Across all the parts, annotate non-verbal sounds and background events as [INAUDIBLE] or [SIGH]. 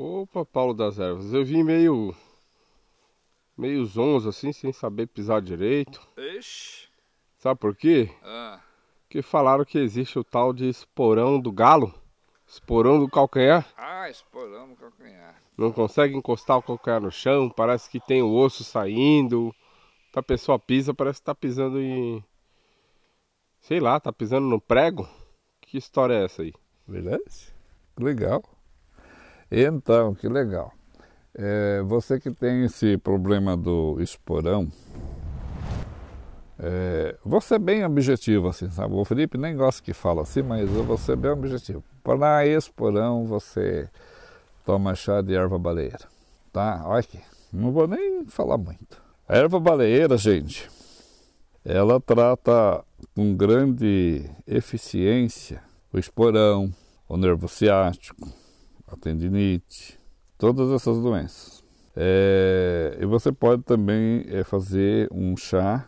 Opa, Paulo das Ervas, eu vim meio. meio zonzo assim, sem saber pisar direito. Ixi. Sabe por quê? Ah. Porque falaram que existe o tal de esporão do galo. Esporão do calcanhar? Ah, esporão do calcanhar. Não consegue encostar o calcanhar no chão, parece que tem o osso saindo. A pessoa pisa, parece que tá pisando em. Sei lá, tá pisando no prego. Que história é essa aí? Beleza? Legal. Então, que legal. É, você que tem esse problema do esporão, é, você é bem objetivo, assim, sabe? O Felipe nem gosta que fala assim, mas eu vou ser bem objetivo. Para esporão, você toma chá de erva baleeira, tá? Olha aqui, não vou nem falar muito. A erva baleeira, gente, ela trata com grande eficiência o esporão, o nervo ciático, a tendinite, todas essas doenças. É, e você pode também é, fazer um chá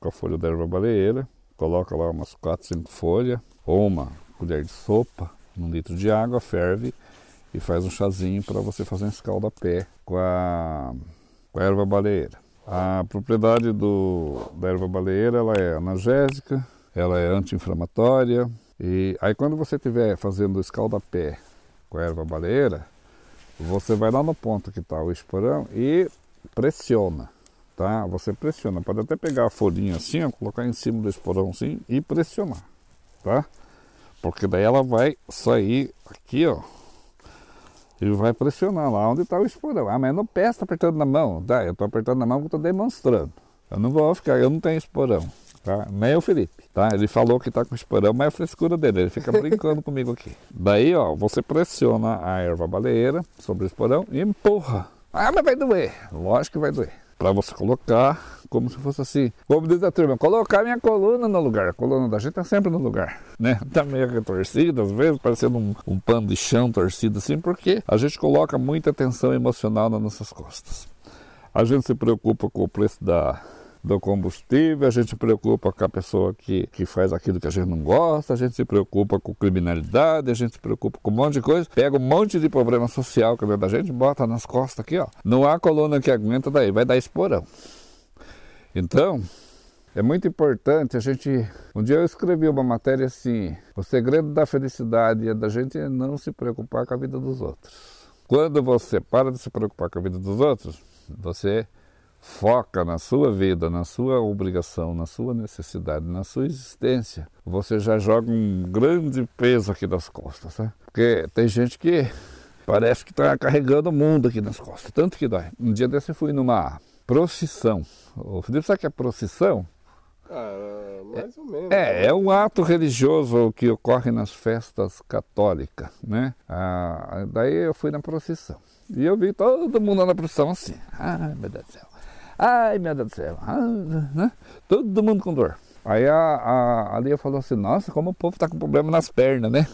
com a folha da erva baleeira, coloca lá umas 4, 5 folhas, ou uma colher de sopa, num litro de água, ferve e faz um chazinho para você fazer um escaldapé pé com a, com a erva baleeira. A propriedade do, da erva baleeira ela é analgésica, ela é anti-inflamatória, e aí quando você estiver fazendo o escaldapé com erva baleeira, você vai lá no ponto que está o esporão e pressiona, tá? Você pressiona, pode até pegar a folhinha assim, ó, colocar em cima do esporão assim e pressionar, tá? Porque daí ela vai sair aqui, ó, e vai pressionar lá onde está o esporão. Ah, mas não pesta apertando na mão, tá? Eu estou apertando na mão que estou demonstrando. Eu não vou ficar, eu não tenho esporão tá? o Felipe, tá? Ele falou que tá com esporão, mas é a frescura dele, ele fica brincando [LAUGHS] comigo aqui. Daí, ó, você pressiona a erva baleeira sobre o esporão e empurra. Ah, mas vai doer. Lógico que vai doer. Para você colocar, como se fosse assim, como diz a turma, colocar minha coluna no lugar. A coluna da gente tá sempre no lugar, né? [LAUGHS] Tá meio retorcida, às vezes parecendo um, um pano de chão torcido assim, porque a gente coloca muita tensão emocional nas nossas costas. A gente se preocupa com o preço da, do combustível, a gente se preocupa com a pessoa que, que faz aquilo que a gente não gosta, a gente se preocupa com criminalidade, a gente se preocupa com um monte de coisa, pega um monte de problema social que vem da gente, bota nas costas aqui, ó. Não há coluna que aguenta daí, vai dar esporão. Então, é muito importante a gente. Um dia eu escrevi uma matéria assim: o segredo da felicidade é da gente não se preocupar com a vida dos outros. Quando você para de se preocupar com a vida dos outros, você foca na sua vida, na sua obrigação, na sua necessidade, na sua existência, você já joga um grande peso aqui nas costas, né? Porque tem gente que parece que está carregando o mundo aqui nas costas, tanto que dói. Um dia desse eu fui numa procissão. O Felipe, sabe o que é procissão? Cara, mais ou menos. É, é um ato religioso que ocorre nas festas católicas, né? Ah, daí eu fui na procissão. E eu vi todo mundo na procissão assim. Ai, ah, meu Deus do céu. Ai, meu Deus do céu. Ah, né? Todo mundo com dor. Aí a, a, a Lia falou assim, nossa, como o povo tá com problema nas pernas, né?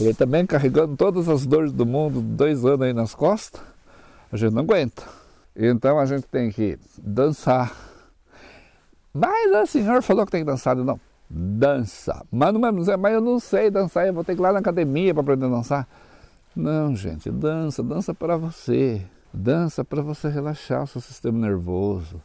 Ele também carregando todas as dores do mundo, dois anos aí nas costas, a gente não aguenta. Então a gente tem que dançar. Mas o senhor falou que tem que dançar, não. Dança. Mas, não, é, é, mas eu não sei dançar, eu vou ter que ir lá na academia para aprender a dançar. Não, gente, dança, dança para você dança para você relaxar o seu sistema nervoso,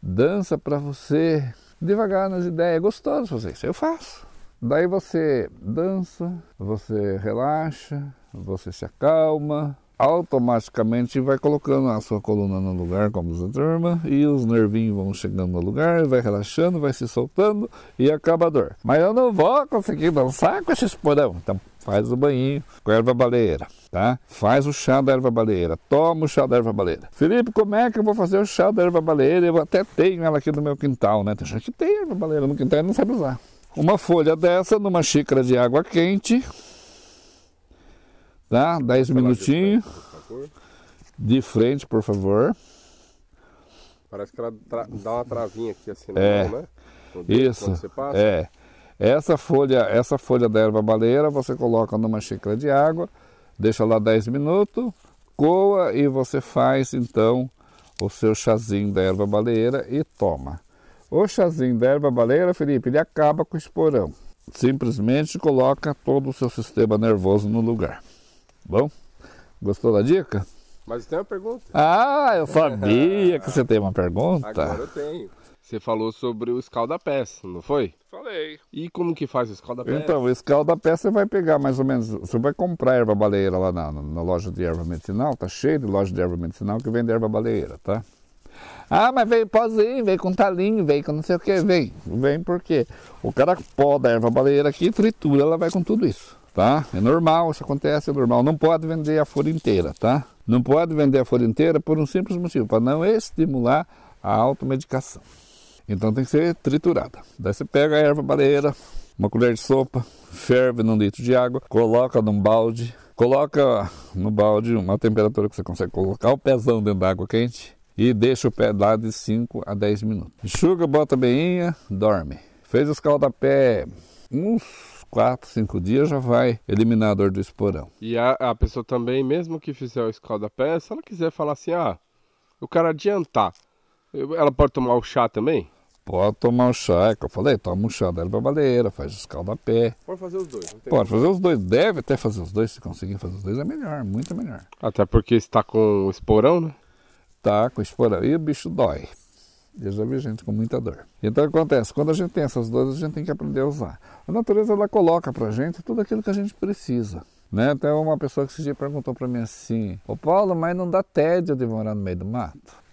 dança para você devagar nas ideias. É gostoso fazer isso, eu faço. Daí você dança, você relaxa, você se acalma, automaticamente vai colocando a sua coluna no lugar, como diz a turma, e os nervinhos vão chegando no lugar, vai relaxando, vai se soltando e acaba a dor. Mas eu não vou conseguir dançar com esse esporão. então faz o banho com erva baleira, tá? Faz o chá da erva baleira, toma o chá da erva baleira. Felipe, como é que eu vou fazer o chá da erva baleira? Eu até tenho ela aqui no meu quintal, né? Tem gente que tem erva baleira no quintal e não sabe usar. Uma folha dessa numa xícara de água quente, tá? 10 minutinhos. Tá de frente, por favor. Parece que ela dá uma travinha aqui assim, é. né? Isso. É. Essa folha, essa folha da erva baleira você coloca numa xícara de água, deixa lá 10 minutos, coa e você faz então o seu chazinho da erva baleira e toma. O chazinho da erva baleira, Felipe, ele acaba com o esporão. Simplesmente coloca todo o seu sistema nervoso no lugar. Bom? Gostou da dica? Mas tem uma pergunta. Ah, eu sabia que você tem uma pergunta. Agora eu tenho. Você falou sobre o escalda-peça, não foi? Falei. E como que faz o escalda-peça? Então, o escalda-peça você vai pegar mais ou menos. Você vai comprar erva baleeira lá na, na loja de erva medicinal, tá cheio de loja de erva medicinal que vende erva baleeira, tá? Ah, mas veio pozinho, veio com talinho, veio com não sei o que, vem. Vem porque o cara poda a erva baleeira aqui, tritura, ela vai com tudo isso, tá? É normal, isso acontece, é normal. Não pode vender a folha inteira, tá? Não pode vender a folha inteira por um simples motivo, para não estimular a automedicação. Então tem que ser triturada. Daí você pega a erva baleeira, uma colher de sopa, ferve num litro de água, coloca num balde, coloca no balde uma temperatura que você consegue colocar o pezão dentro da água quente e deixa o pé lá de 5 a 10 minutos. Enxuga, bota beinha, dorme. Fez o escaldapé uns 4, 5 dias já vai eliminar a dor do esporão. E a, a pessoa também, mesmo que fizer o escaldapé, se ela quiser falar assim, ah, eu quero adiantar, ela pode tomar o chá também? Pode tomar o chá, é que eu falei, toma um chá da erva baleira, faz os calda-pé. Pode fazer os dois. Pode fazer os dois, deve até fazer os dois, se conseguir fazer os dois é melhor, muito melhor. Até porque está com esporão, né? Tá com esporão e o bicho dói. Eu já vi gente com muita dor. Então acontece, quando a gente tem essas dores, a gente tem que aprender a usar. A natureza ela coloca pra gente tudo aquilo que a gente precisa. Né? Até então, uma pessoa que esse dia perguntou para mim assim: Ô Paulo, mas não dá tédio de morar no meio do mato?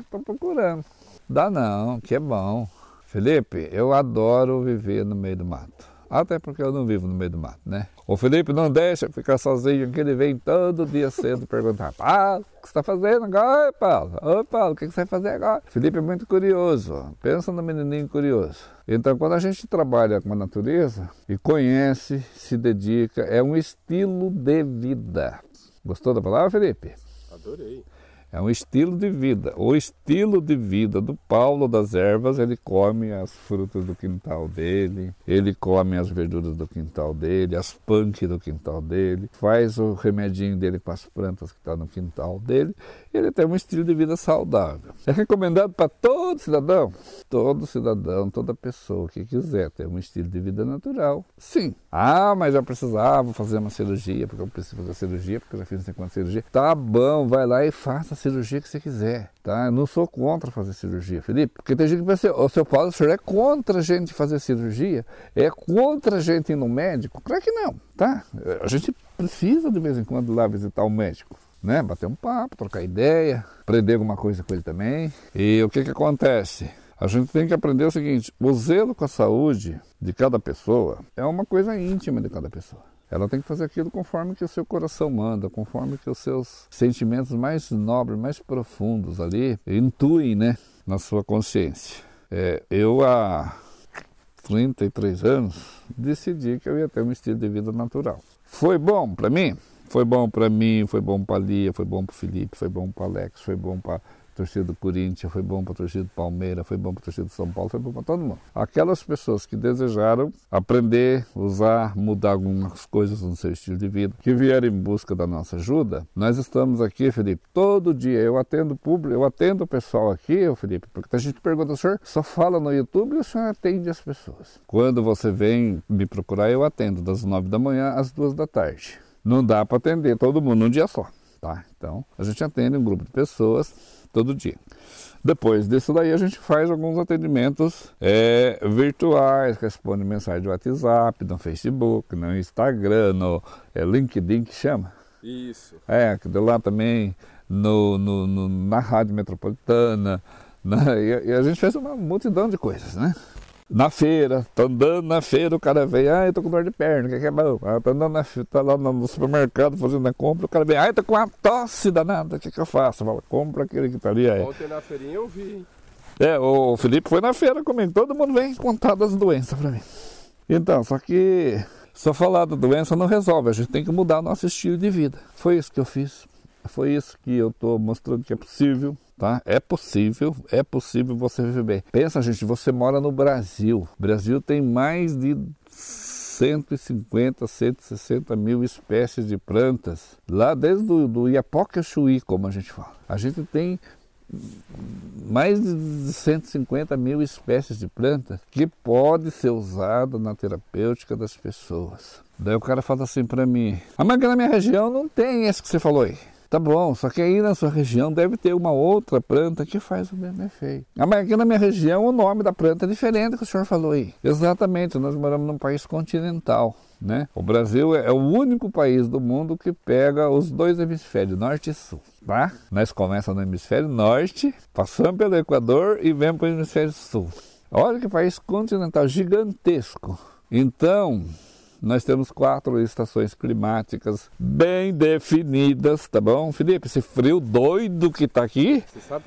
Estou procurando. Dá não, que é bom. Felipe, eu adoro viver no meio do mato. Até porque eu não vivo no meio do mato, né? O Felipe não deixa ficar sozinho, que ele vem todo dia cedo perguntar: [LAUGHS] Paulo, o que você está fazendo agora, Oi, Paulo? Ô, Paulo, o que você vai fazer agora? Felipe é muito curioso, pensa no menininho curioso. Então, quando a gente trabalha com a natureza e conhece, se dedica, é um estilo de vida. Gostou da palavra, Felipe? Adorei. É um estilo de vida. O estilo de vida do Paulo das ervas, ele come as frutas do quintal dele, ele come as verduras do quintal dele, as punk do quintal dele, faz o remedinho dele com as plantas que está no quintal dele. Ele tem um estilo de vida saudável. É recomendado para todo cidadão, todo cidadão, toda pessoa que quiser ter um estilo de vida natural. Sim. Ah, mas já precisava fazer uma cirurgia, porque eu preciso fazer cirurgia, porque eu já fiz não sei cirurgias. Tá bom, vai lá e faça cirurgia que você quiser, tá? Eu não sou contra fazer cirurgia, Felipe. Porque tem gente que pensa, o assim, seu Paulo, o senhor é contra a gente fazer cirurgia? É contra a gente ir no médico? Claro que não, tá? A gente precisa de vez em quando ir lá visitar o médico, né? Bater um papo, trocar ideia, aprender alguma coisa com ele também. E o que que acontece? A gente tem que aprender o seguinte: o zelo com a saúde de cada pessoa é uma coisa íntima de cada pessoa. Ela tem que fazer aquilo conforme que o seu coração manda, conforme que os seus sentimentos mais nobres, mais profundos ali intuem, né, na sua consciência. É, eu há 33 anos decidi que eu ia ter um estilo de vida natural. Foi bom para mim, foi bom para mim, foi bom para Lia, foi bom para Felipe, foi bom para Alex, foi bom para torcida do Corinthians, foi bom para a torcida do Palmeiras, foi bom para a torcida do São Paulo, foi bom para todo mundo. Aquelas pessoas que desejaram aprender, usar, mudar algumas coisas no seu estilo de vida, que vieram em busca da nossa ajuda, nós estamos aqui, Felipe, todo dia. Eu atendo público, eu atendo o pessoal aqui, Felipe, porque a gente pergunta, o senhor só fala no YouTube e o senhor atende as pessoas. Quando você vem me procurar, eu atendo das nove da manhã às duas da tarde. Não dá para atender todo mundo num dia só, tá? Então, a gente atende um grupo de pessoas todo dia. Depois disso daí a gente faz alguns atendimentos é, virtuais, responde mensagem do WhatsApp, no Facebook, no Instagram, no é, LinkedIn que chama. Isso. É, que lá também no, no, no, na Rádio Metropolitana. Na, e, e a gente fez uma multidão de coisas, né? na feira, tô andando na feira, o cara vem, ah, eu tô com dor de perna, o que, é bom? Ah, tô andando na feira, tá lá no supermercado fazendo a compra, o cara vem, ah, eu tô com uma tosse danada, o que, que eu faço? Fala, compra aquele que tá ali aí. É. Ontem na feirinha eu vi, hein? É, o Felipe foi na feira comigo, todo mundo vem contar das doenças pra mim. Então, só que só falar da doença não resolve, a gente tem que mudar nosso estilo de vida. Foi isso que eu fiz, foi isso que eu tô mostrando que é possível tá? É possível, é possível você viver bem. Pensa, gente, você mora no Brasil. O Brasil tem mais de 150, 160 mil espécies de plantas. Lá desde do, do Iapoca Chuí, como a gente fala. A gente tem mais de 150 mil espécies de plantas que pode ser usada na terapêutica das pessoas. Daí o cara fala assim para mim, ah, mas na minha região não tem esse que você falou aí. Tá bom, só que aí na sua região deve ter uma outra planta que faz o mesmo efeito. Ah, mas aqui na minha região o nome da planta é diferente que o senhor falou aí. Exatamente, nós moramos num país continental. Né? O Brasil é, é o único país do mundo que pega os dois hemisférios, norte e sul. Tá? Nós começamos no hemisfério norte, passamos pelo Equador e vemos para o hemisfério sul. Olha que país continental gigantesco. Então, nós temos quatro estações climáticas bem definidas, tá bom? Felipe, esse frio doido que tá aqui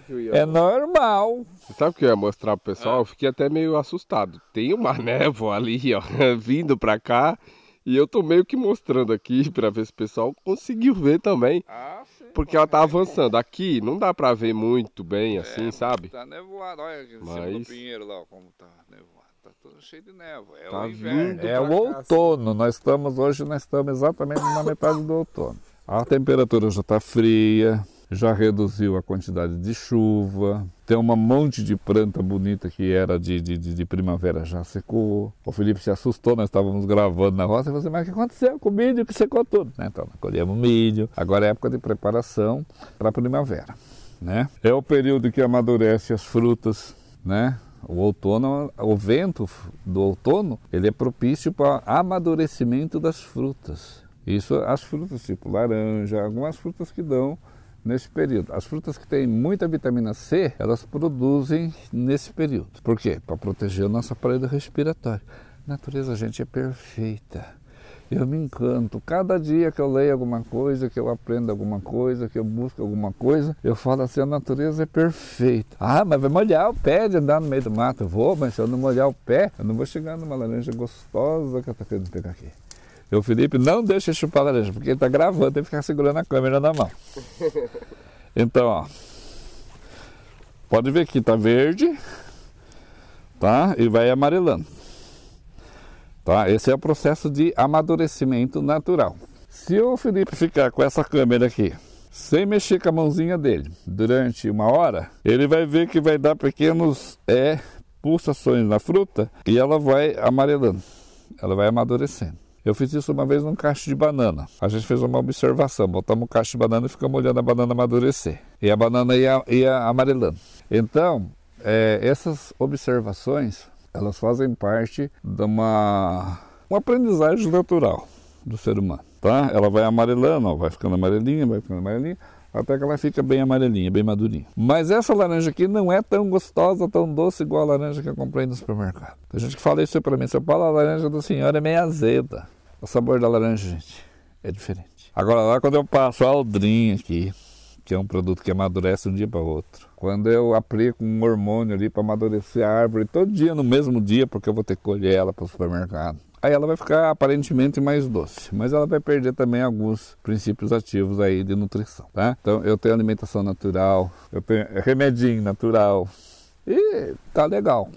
que ia... é normal. Você sabe o que eu ia mostrar pro pessoal? Eu fiquei até meio assustado. Tem uma [LAUGHS] névoa ali, ó, [LAUGHS] vindo pra cá. E eu tô meio que mostrando aqui [LAUGHS] para ver se o pessoal conseguiu ver também. Ah, sim, porque ela tá avançando. Aqui não dá para ver muito bem é, assim, é, sabe? Tá nevoado, olha aqui em Mas... cima do pinheiro lá, ó, como tá nevoado está tudo cheio de névoa. É tá o inverno. É o outono. Nós estamos hoje, nós estamos exatamente na metade do outono. A temperatura já está fria, já reduziu a quantidade de chuva, tem uma monte de planta bonita que era de, de, de, primavera já secou. O Felipe se assustou, nós estávamos gravando na roça e falou assim, mas o que aconteceu com o milho que secou tudo? Né? Então, nós colhemos milho, agora é época de preparação para a primavera. Né? É o período que amadurece as frutas, né? O outono, o vento do outono, ele é propício para amadurecimento das frutas. Isso as frutas tipo laranja, algumas frutas que dão nesse período. As frutas que têm muita vitamina C, elas produzem nesse período. Por quê? Para proteger o nosso aparelho respiratório. A natureza, gente, é perfeita eu me encanto. Cada dia que eu leio alguma coisa, que eu aprendo alguma coisa, que eu busco alguma coisa, eu falo assim, a natureza é perfeita. Ah, mas vai molhar o pé de andar no meio do mato. Eu vou, mas se eu não molhar o pé, eu não vou chegar numa laranja gostosa que eu estou querendo pegar aqui. Eu, Felipe, não deixa chupar a laranja, porque ele está gravando, tem que ficar segurando a câmera na mão. [LAUGHS] Então, ó. Pode ver que está verde, tá? E vai amarelando. Tá? Esse é o processo de amadurecimento natural. Se o Felipe ficar com essa câmera aqui, sem mexer com a mãozinha dele, durante uma hora, ele vai ver que vai dar pequenos é, pulsações na fruta e ela vai amarelando, ela vai amadurecendo. Eu fiz isso uma vez num cacho de banana. A gente fez uma observação, botamos um cacho de banana e ficamos olhando a banana amadurecer. E a banana ia, ia amarelando. Então, é, essas observações elas fazem parte de uma, uma aprendizagem natural do ser humano. Tá? Ela vai amarelando, ó, vai ficando amarelinha, vai ficando amarelinha, até que ela fica bem amarelinha, bem madurinha. Mas essa laranja aqui não é tão gostosa, tão doce igual a laranja que eu comprei no supermercado. Tem gente que fala isso para mim, eu fala a laranja da senhora é meio azeda. O sabor da laranja, gente, é diferente. Agora lá quando eu passo a aldrinha aqui, que é um produto que amadurece um dia para outro. Quando eu aplico um hormônio ali para amadurecer a árvore todo dia no mesmo dia, porque eu vou ter que colher ela para o supermercado. Aí ela vai ficar aparentemente mais doce, mas ela vai perder também alguns princípios ativos aí de nutrição, tá? Então eu tenho alimentação natural, eu tenho remedinho natural e tá legal.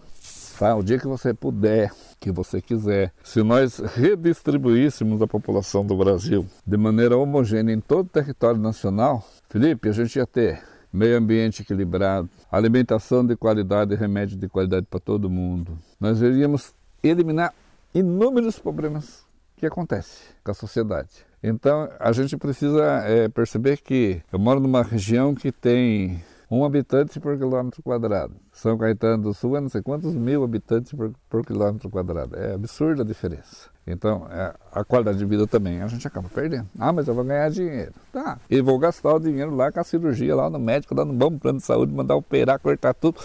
Tá? O dia que você puder que você quiser. Se nós redistribuíssemos a população do Brasil de maneira homogênea em todo o território nacional, Felipe, a gente ia ter meio ambiente equilibrado, alimentação de qualidade remédio de qualidade para todo mundo. Nós iríamos eliminar inúmeros problemas que acontecem com a sociedade. Então a gente precisa é, perceber que eu moro numa região que tem um habitante por quilômetro quadrado. São Caetano do Sul é não sei quantos mil habitantes por, por quilômetro quadrado. É absurda a diferença. Então, é, a qualidade de vida também a gente acaba perdendo. Ah, mas eu vou ganhar dinheiro. Tá, e vou gastar o dinheiro lá com a cirurgia, lá no médico, lá no bom plano de saúde, mandar operar, cortar tudo.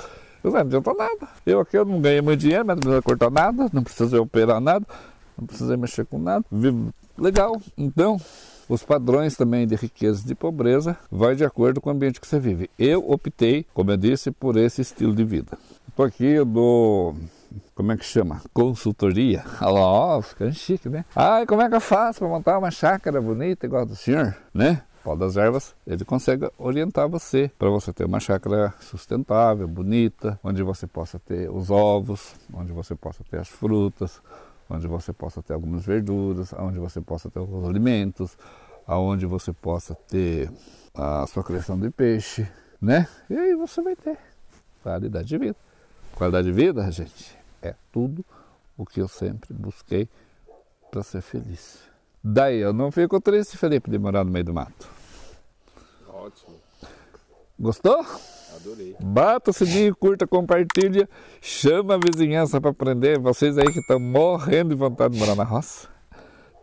Eu ah, não adianta nada. Eu aqui eu não ganhei muito dinheiro, mas não precisa cortar nada, não precisa operar nada, não precisa mexer com nada. Vivo legal. Então, os padrões também de riqueza e de pobreza vai de acordo com o ambiente que você vive. Eu optei, como eu disse, por esse estilo de vida. Estou aqui, eu dou como é que chama? Consultoria. Olha ó, ficando chique, né? Ah, como é que eu faço para montar uma chácara bonita igual a do senhor, né? Pau das Ervas, ele consegue orientar você para você ter uma chácara sustentável, bonita, onde você possa ter os ovos, onde você possa ter as frutas, onde você possa ter algumas verduras, onde você possa ter alguns alimentos, aonde você possa ter a sua criação de peixe, né? E aí você vai ter qualidade de vida. Qualidade de vida, gente, é tudo o que eu sempre busquei para ser feliz. Daí eu não fico triste, Felipe, de morar no meio do mato. Ótimo. Gostou? Adorei. Bata o sininho, curta, compartilha, chama a vizinhança para aprender. Vocês aí que estão morrendo de vontade de morar na roça.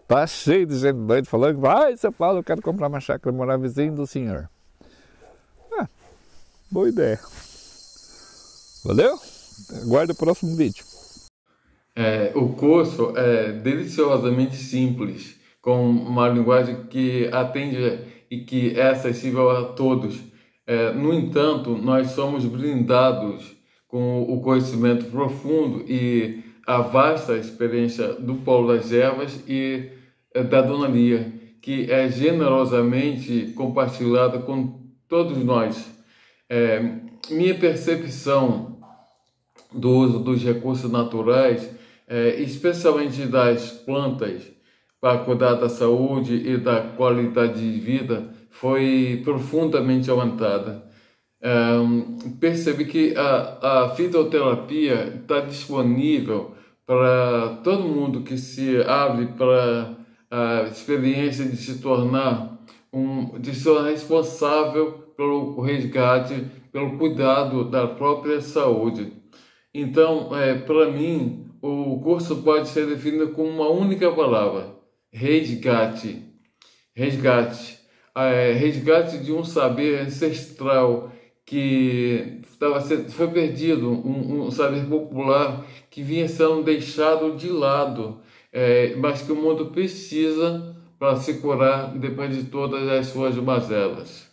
Tá cheio de gente doida falando, vai São Paulo, eu quero comprar uma chácara morar vizinho do senhor. Ah, boa ideia. Valeu? Aguarde o próximo vídeo. É, o curso é deliciosamente simples, com uma linguagem que atende e que é acessível a todos é, no entanto, nós somos brindados com o conhecimento profundo e a vasta experiência do Paulo das Ervas e é, da Dona Lia, que é generosamente compartilhada com todos nós. É, minha percepção do uso dos recursos naturais, é, especialmente das plantas, para cuidar da saúde e da qualidade de vida, foi profundamente aumentada. Um, percebi que a, a fitoterapia está disponível para todo mundo que se abre para a ah, experiência de se tornar um de ser responsável pelo resgate, pelo cuidado da própria saúde. Então, é, para mim, o curso pode ser definido com uma única palavra: resgate. Resgate é, resgate de um saber ancestral que estava foi perdido, um, um saber popular que vinha sendo deixado de lado, é, mas que o mundo precisa para se curar depois de todas as suas mazelas.